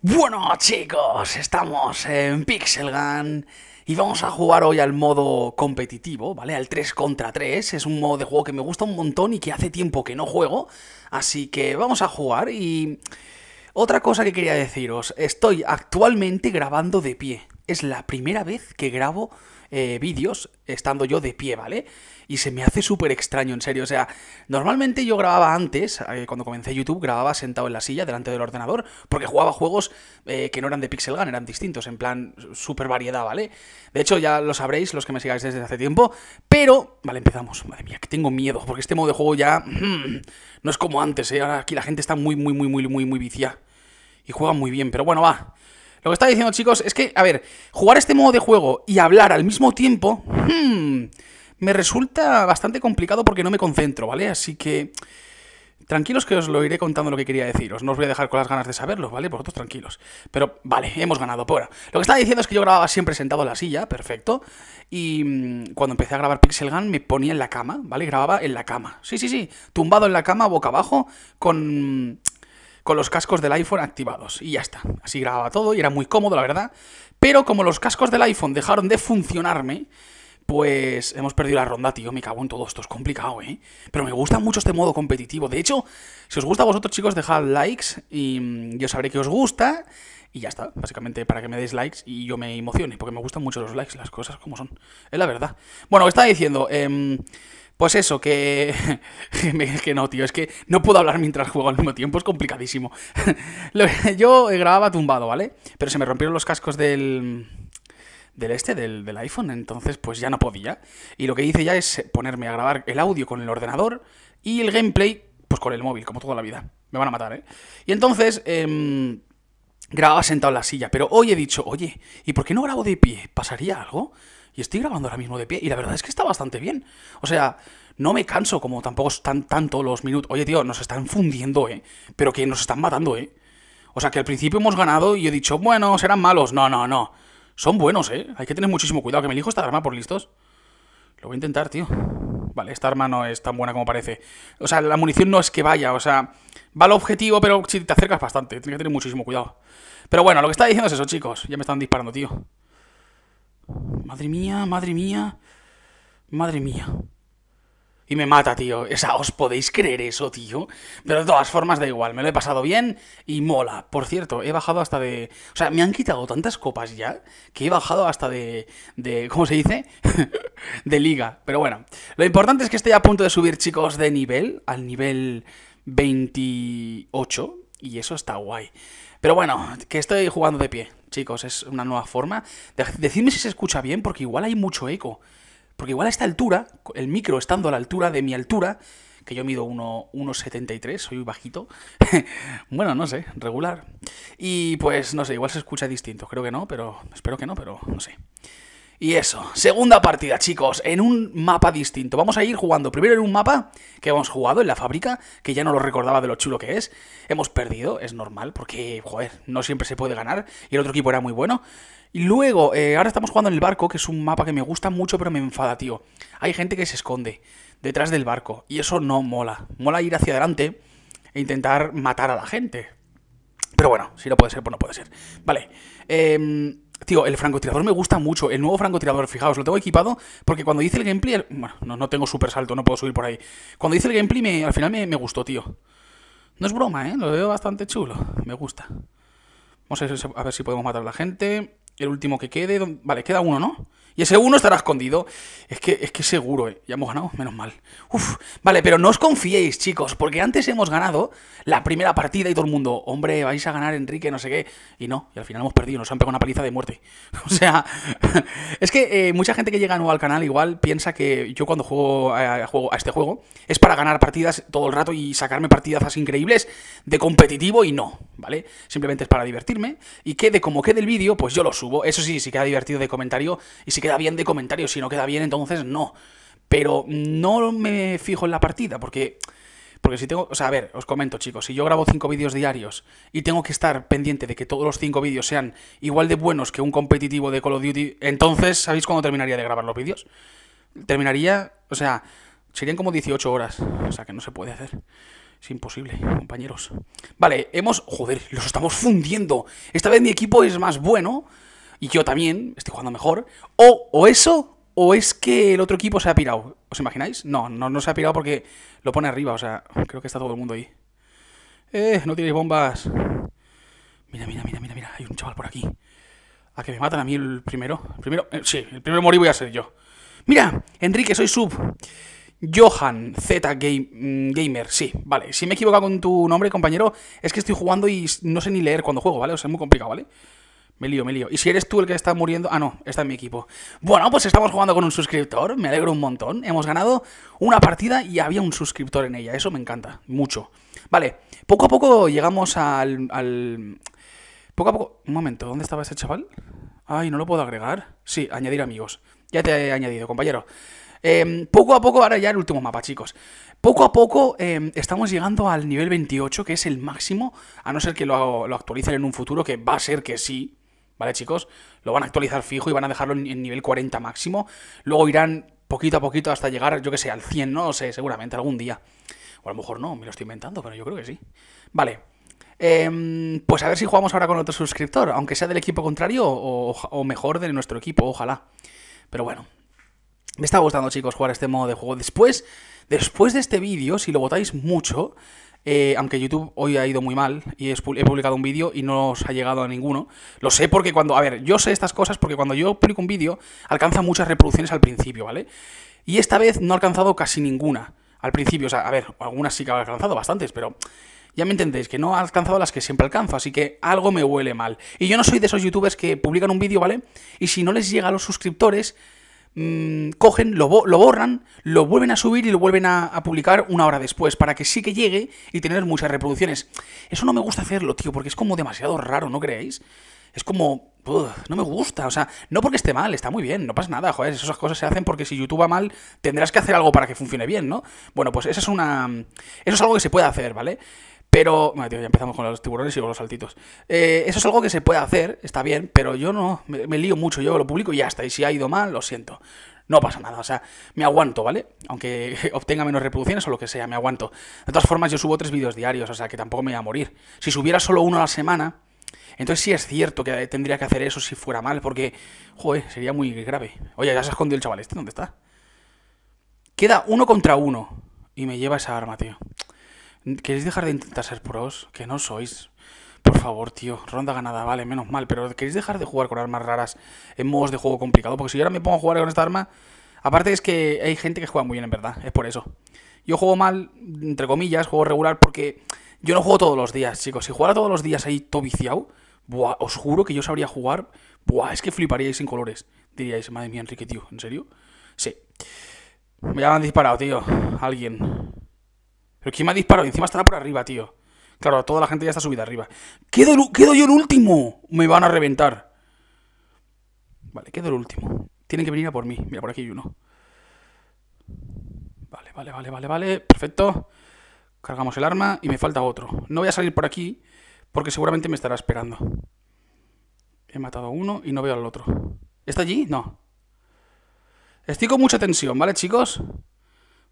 Bueno chicos, estamos en Pixel Gun y vamos a jugar hoy al modo competitivo, ¿vale? Al 3 contra 3, es un modo de juego que me gusta un montón y que hace tiempo que no juego, así que vamos a jugar y... Otra cosa que quería deciros, estoy actualmente grabando de pie, es la primera vez que grabo eh, vídeos estando yo de pie, ¿vale? Y se me hace súper extraño, en serio. O sea, normalmente yo grababa antes, eh, cuando comencé YouTube, grababa sentado en la silla delante del ordenador, porque jugaba juegos eh, que no eran de Pixel Gun, eran distintos, en plan, súper variedad, ¿vale? De hecho, ya lo sabréis los que me sigáis desde hace tiempo, pero... Vale, empezamos. Madre mía, que tengo miedo, porque este modo de juego ya... no es como antes, ¿eh? aquí la gente está muy, muy, muy, muy, muy, muy viciada. Y juega muy bien, pero bueno, va... Lo que estaba diciendo, chicos, es que, a ver, jugar este modo de juego y hablar al mismo tiempo, hmm, me resulta bastante complicado porque no me concentro, ¿vale? Así que... Tranquilos que os lo iré contando lo que quería deciros. No os voy a dejar con las ganas de saberlo, ¿vale? Vosotros tranquilos. Pero vale, hemos ganado. Por ahora. Lo que estaba diciendo es que yo grababa siempre sentado en la silla, perfecto. Y mm, cuando empecé a grabar Pixel Gun me ponía en la cama, ¿vale? Grababa en la cama. Sí, sí, sí. Tumbado en la cama, boca abajo, con con los cascos del iPhone activados. Y ya está. Así grababa todo y era muy cómodo, la verdad. Pero como los cascos del iPhone dejaron de funcionarme, pues hemos perdido la ronda, tío. Me cago en todo esto, es complicado, ¿eh? Pero me gusta mucho este modo competitivo. De hecho, si os gusta a vosotros, chicos, dejad likes y mm, yo sabré que os gusta. Y ya está, básicamente para que me deis likes y yo me emocione, porque me gustan mucho los likes, las cosas como son. Es la verdad. Bueno, estaba diciendo, em, pues eso, que. que no, tío, es que no puedo hablar mientras juego al mismo tiempo, es complicadísimo. Yo grababa tumbado, ¿vale? Pero se me rompieron los cascos del. del este, del, iPhone, entonces pues ya no podía. Y lo que hice ya es ponerme a grabar el audio con el ordenador y el gameplay, pues con el móvil, como toda la vida. Me van a matar, ¿eh? Y entonces. Eh, grababa sentado en la silla, pero hoy he dicho, oye, ¿y por qué no grabo de pie? ¿Pasaría algo? Y estoy grabando ahora mismo de pie y la verdad es que está bastante bien. O sea, no me canso como tampoco están tanto los minutos. Oye, tío, nos están fundiendo, ¿eh? Pero que nos están matando, ¿eh? O sea, que al principio hemos ganado y he dicho, bueno, serán malos. No, no, no. Son buenos, ¿eh? Hay que tener muchísimo cuidado. Que me elijo esta arma por listos. Lo voy a intentar, tío. Vale, esta arma no es tan buena como parece. O sea, la munición no es que vaya, o sea, va al objetivo, pero si te acercas bastante, tienes que tener muchísimo cuidado. Pero bueno, lo que estaba diciendo es eso, chicos. Ya me están disparando, tío. Madre mía, madre mía, madre mía. Y me mata, tío. Esa, ¿os podéis creer eso, tío? Pero de todas formas, da igual. Me lo he pasado bien y mola. Por cierto, he bajado hasta de. O sea, me han quitado tantas copas ya que he bajado hasta de. de ¿Cómo se dice? de liga. Pero bueno, lo importante es que estoy a punto de subir, chicos, de nivel. Al nivel 28. Y eso está guay. Pero bueno, que estoy jugando de pie chicos, es una nueva forma. decidme si se escucha bien, porque igual hay mucho eco. Porque igual a esta altura, el micro estando a la altura de mi altura, que yo mido 1,73, soy bajito. bueno, no sé, regular. Y pues no sé, igual se escucha distinto, creo que no, pero espero que no, pero no sé. Y eso, segunda partida, chicos, en un mapa distinto. Vamos a ir jugando primero en un mapa que hemos jugado en la fábrica, que ya no lo recordaba de lo chulo que es. Hemos perdido, es normal, porque, joder, no siempre se puede ganar, y el otro equipo era muy bueno. Y luego, eh, ahora estamos jugando en el barco, que es un mapa que me gusta mucho, pero me enfada, tío. Hay gente que se esconde detrás del barco, y eso no mola. Mola ir hacia adelante e intentar matar a la gente. Pero bueno, si no puede ser, pues no puede ser. Vale, eh... Tío, el francotirador me gusta mucho. El nuevo francotirador, fijaos, lo tengo equipado porque cuando dice el gameplay... Bueno, no, tengo super salto, no puedo subir por ahí. Cuando dice el gameplay al final me, me, gustó, tío. No es broma, ¿eh? Lo veo bastante chulo. Me gusta. Vamos a ver si podemos matar a la gente. El último que quede. Vale, queda uno, ¿no? Y ese uno estará escondido. Es que, es que seguro, ¿eh? Ya hemos ganado, menos mal. Uf, vale, pero no os confiéis, chicos, porque antes hemos ganado la primera partida y todo el mundo, hombre, vais a ganar, Enrique, no sé qué. Y no, y al final hemos perdido, nos han pegado una paliza de muerte. O sea, es que eh, mucha gente que llega nuevo al canal igual piensa que yo cuando juego a, juego a este juego es para ganar partidas todo el rato y sacarme partidazas increíbles de competitivo y no, ¿vale? Simplemente es para divertirme y quede como quede el vídeo, pues yo lo subo. Eso sí, si queda divertido de comentario y si queda bien de comentario, si no queda bien, entonces no. Pero no me fijo en la partida, porque... Porque si tengo, o sea, a ver, os comento chicos, si yo grabo cinco vídeos diarios y tengo que estar pendiente de que todos los cinco vídeos sean igual de buenos que un competitivo de Call of Duty, entonces, ¿sabéis cuándo terminaría de grabar los vídeos? Terminaría, o sea, serían como 18 horas, o sea que no se puede hacer. Es imposible, compañeros. Vale, hemos... Joder, los estamos fundiendo. Esta vez mi equipo es más bueno y yo también estoy jugando mejor. O, eso, o es que el otro equipo se ha pirado. ¿Os imagináis? No, no, no se ha pirado porque lo pone arriba, o sea, creo que está todo el mundo ahí. Eh, no tiréis bombas. Mira, mira, mira, mira, mira, hay un chaval por aquí. A que me matan a mí el primero. primero, eh, sí, el primero morir voy a ser yo. Mira, Enrique, soy sub. Johan Z mm, Gamer, sí, vale. Si me he equivocado con tu nombre, compañero, es que estoy jugando y no sé ni leer cuando juego, ¿vale? O sea, es muy complicado, ¿vale? Me lío, me lío. Y si eres tú el que está muriendo... Ah, no, está en mi equipo. Bueno, pues estamos jugando con un suscriptor. Me alegro un montón. Hemos ganado una partida y había un suscriptor en ella. Eso me encanta. Mucho. Vale, poco a poco llegamos al... Poco a poco... Un momento, ¿dónde estaba ese chaval? Ay, no lo puedo agregar. Sí, añadir amigos. Ya te he añadido, compañero. Em, poco a poco, ahora ya el último mapa, chicos. Poco a poco em, estamos llegando al nivel 28, que es el máximo, a no ser que lo actualicen en un futuro, que va a ser que sí, ¿Vale, chicos? Lo van a actualizar fijo y van a dejarlo en, nivel 40 máximo. Luego irán poquito a poquito hasta llegar, yo que sé, al 100, no no sé, seguramente algún día. O a lo mejor no, me lo estoy inventando, pero yo creo que sí. Vale. Em, pues a ver si jugamos ahora con otro suscriptor, aunque sea del equipo contrario o, o mejor de nuestro equipo, ojalá. Pero bueno, me está gustando, chicos, jugar este modo de juego. Después, después de este vídeo, si lo votáis mucho, eh, aunque YouTube hoy ha ido muy mal y he publicado un vídeo y no os ha llegado a ninguno. Lo sé porque cuando, a ver, yo sé estas cosas porque cuando yo publico un vídeo alcanza muchas reproducciones al principio, ¿vale? Y esta vez no ha alcanzado casi ninguna al principio, o sea, a ver, algunas sí que ha alcanzado bastantes, pero ya me entendéis, que no ha alcanzado las que siempre alcanzo, así que algo me huele mal. Y yo no soy de esos youtubers que publican un vídeo, ¿vale? Y si no les llega a los suscriptores, Mm, cogen, lo, borran, lo vuelven a subir y lo vuelven a, publicar una hora después para que sí que llegue y tener muchas reproducciones. Eso no me gusta hacerlo, tío, porque es como demasiado raro, ¿no creéis? Es como... no me gusta, o sea, no porque esté mal, está muy bien, no pasa nada, joder, esas cosas se hacen porque si YouTube va mal, tendrás que hacer algo para que funcione bien, ¿no? Bueno, pues eso es una... Eso es algo que se puede hacer, ¿vale? Pero, bueno, tío, ya empezamos con los tiburones y con los saltitos. Eh, eso es algo que se puede hacer, está bien, pero yo no, me, lío mucho, yo lo publico y ya está. Y si ha ido mal, lo siento. No pasa nada, o sea, me aguanto, ¿vale? Aunque obtenga menos reproducciones o lo que sea, me aguanto. De todas formas, yo subo tres vídeos diarios, o sea, que tampoco me voy a morir. Si subiera solo uno a la semana, entonces sí es cierto que tendría que hacer eso si fuera mal, porque, joder, sería muy grave. Oye, ya se ha escondido el chaval este, ¿dónde está? Queda uno contra uno y me lleva esa arma, tío. ¿Queréis dejar de intentar ser pros? Que no sois. Por favor, tío. Ronda ganada, vale, menos mal. Pero ¿queréis dejar de jugar con armas raras en modos de juego complicado? Porque si yo ahora me pongo a jugar con esta arma... Aparte es que hay gente que juega muy bien, en verdad. Es por eso. Yo juego mal, entre comillas, juego regular porque... Yo no juego todos los días, chicos. Si jugara todos los días ahí todo viciado, buah, os juro que yo sabría jugar. Buah, es que fliparíais sin colores. Diríais, madre mía, Enrique, tío, ¿en serio? Sí. Me han disparado, tío. Alguien. Pero ¿quién me ha disparado? encima estará por arriba, tío. Claro, toda la gente ya está subida arriba. ¿Quedo, yo el último? Me van a reventar. Vale, quedo el último. Tienen que venir a por mí. Mira, por aquí hay uno. Vale, vale, vale, vale, vale. Perfecto. Cargamos el arma y me falta otro. No voy a salir por aquí porque seguramente me estará esperando. He matado a uno y no veo al otro. ¿Está allí? No. Estoy con mucha tensión, ¿vale, chicos?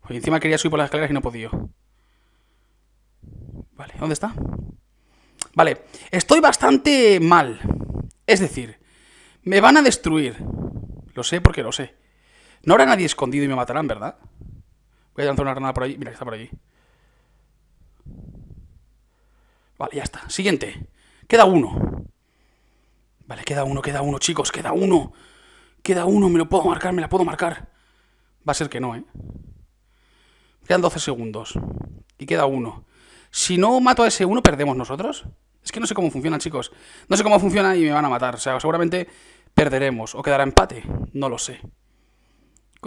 Pues encima quería subir por las escaleras y no podido Vale, ¿dónde está? Vale, estoy bastante mal. Es decir, me van a destruir. Lo sé porque lo sé. No habrá nadie escondido y me matarán, ¿verdad? Voy a lanzar una granada por allí. Mira, está por allí. Vale, ya está. Siguiente. Queda uno. Vale, queda uno, queda uno, chicos. Queda uno. Queda uno. Me lo puedo marcar, me la puedo marcar. Va a ser que no, ¿eh? Quedan 12 segundos. Y queda uno si no mato a ese uno, perdemos nosotros. Es que no sé cómo funciona, chicos. No sé cómo funciona y me van a matar. O sea, seguramente perderemos o quedará empate. No lo sé.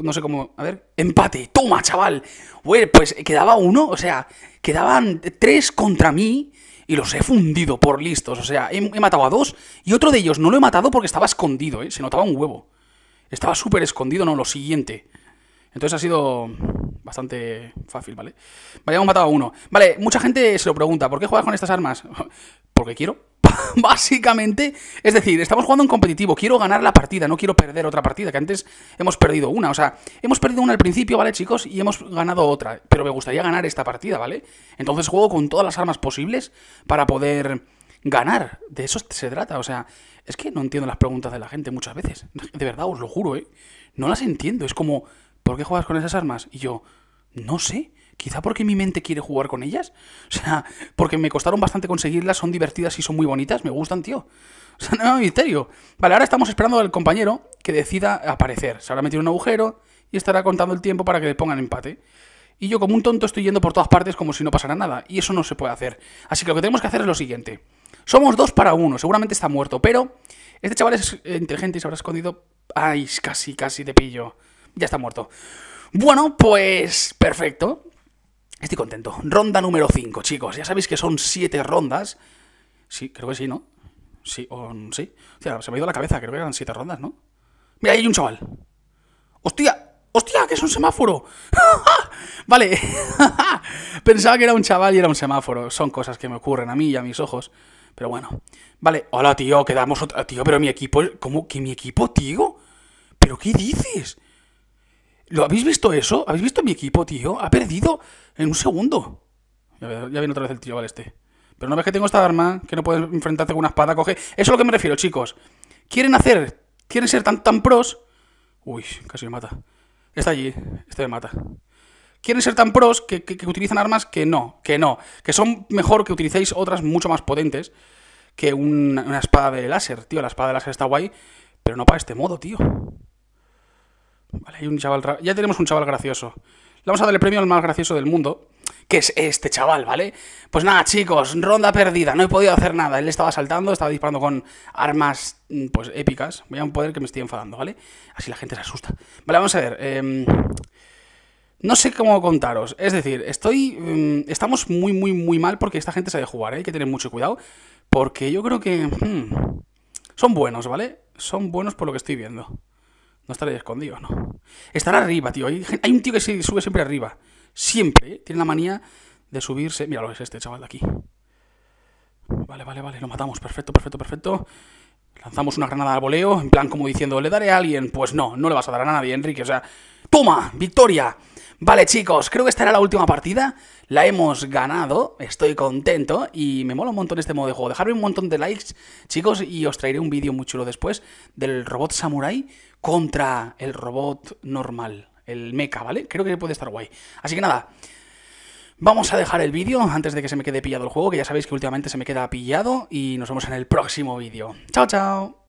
No sé cómo. A ver. ¡Empate! ¡Toma, chaval! pues eh, quedaba uno. O sea, quedaban tres contra mí y los he fundido por listos. O sea, he, he, matado a dos y otro de ellos no lo he matado porque estaba escondido, ¿eh? Se notaba un huevo. Estaba súper escondido, no, lo siguiente. Entonces ha sido bastante fácil, ¿vale? Vale, hemos matado a uno. Vale, mucha gente se lo pregunta, ¿por qué juegas con estas armas? Porque quiero. Básicamente, es decir, estamos jugando en competitivo, quiero ganar la partida, no quiero perder otra partida, que antes hemos perdido una, o sea, hemos perdido una al principio, ¿vale, chicos? Y hemos ganado otra, pero me gustaría ganar esta partida, ¿vale? Entonces juego con todas las armas posibles para poder ganar. De eso se trata. O sea, es que no entiendo las preguntas de la gente muchas veces. De verdad, os lo juro, ¿eh? No las entiendo. Es como, ¿por qué juegas con esas armas? Y yo, no sé, quizá porque mi mente quiere jugar con ellas. O sea, porque me costaron bastante conseguirlas, son divertidas y son muy bonitas, me gustan, tío. O sea, no hay misterio. Vale, ahora estamos esperando al compañero que decida aparecer. Se habrá metido en un agujero y estará contando el tiempo para que le pongan empate. Y yo como un tonto estoy yendo por todas partes como si no pasara nada. Y eso no se puede hacer. Así que lo que tenemos que hacer es lo siguiente. Somos dos para uno. Seguramente está muerto. Pero este chaval es inteligente y se habrá escondido... ¡Ay, casi, casi te pillo! ya está muerto. Bueno, pues perfecto. Estoy contento. Ronda número 5, chicos. Ya sabéis que son 7 rondas. Sí, creo que sí, ¿no? Sí, o sí. O sea, se me ha ido la cabeza, creo que eran 7 rondas, ¿no? Mira, ahí hay un chaval. ¡Hostia! ¡Hostia! ¡Que es un semáforo! vale. Pensaba que era un chaval y era un semáforo. Son cosas que me ocurren a mí y a mis ojos. Pero bueno. Vale. Hola, tío. Quedamos otra. Tío, pero mi equipo. ¿Cómo que mi equipo, tío? ¿Pero qué dices? ¿Lo habéis visto eso? ¿Habéis visto mi equipo, tío? Ha perdido en un segundo. Ya, viene otra vez el tío, vale, este. Pero una vez que tengo esta arma, que no puedes enfrentarte con una espada, coge... Eso es a lo que me refiero, chicos. Quieren hacer... Quieren ser tan, tan pros... Uy, casi me mata. Está allí. Este me mata. Quieren ser tan pros que, utilizan armas que no, que no. Que son mejor que utilicéis otras mucho más potentes que una, una espada de láser, tío. La espada de láser está guay, pero no para este modo, tío. Vale, hay un chaval. Ya tenemos un chaval gracioso. Le vamos a dar el premio al más gracioso del mundo. Que es este chaval, ¿vale? Pues nada, chicos, ronda perdida. No he podido hacer nada. Él estaba saltando, estaba disparando con armas, mm, pues, épicas. Voy a un poder que me estoy enfadando, ¿vale? Así la gente se asusta. Vale, vamos a ver. Em, no sé cómo contaros. Es decir, estoy. Em, estamos muy, muy, muy mal porque esta gente sabe jugar, ¿eh? Hay que tener mucho cuidado. Porque yo creo que. Hmm, son buenos, ¿vale? Son buenos por lo que estoy viendo. No estará escondido, no. Estará arriba, tío. Hay, hay, un tío que se sube siempre arriba. Siempre. ¿eh? Tiene la manía de subirse. Míralo, es este chaval de aquí. Vale, vale, vale. Lo matamos. Perfecto, perfecto, perfecto. Lanzamos una granada al voleo. En plan, como diciendo, ¿le daré a alguien? Pues no, no le vas a dar a nadie, Enrique. O sea, ¡toma! ¡Victoria! Vale, chicos, creo que esta era la última partida. La hemos ganado, estoy contento y me mola un montón este modo de juego. Dejadme un montón de likes, chicos, y os traeré un vídeo muy chulo después del robot samurai contra el robot normal, el mecha, ¿vale? Creo que puede estar guay. Así que nada... Vamos a dejar el vídeo antes de que se me quede pillado el juego, que ya sabéis que últimamente se me queda pillado, y nos vemos en el próximo vídeo. ¡Chao, chao!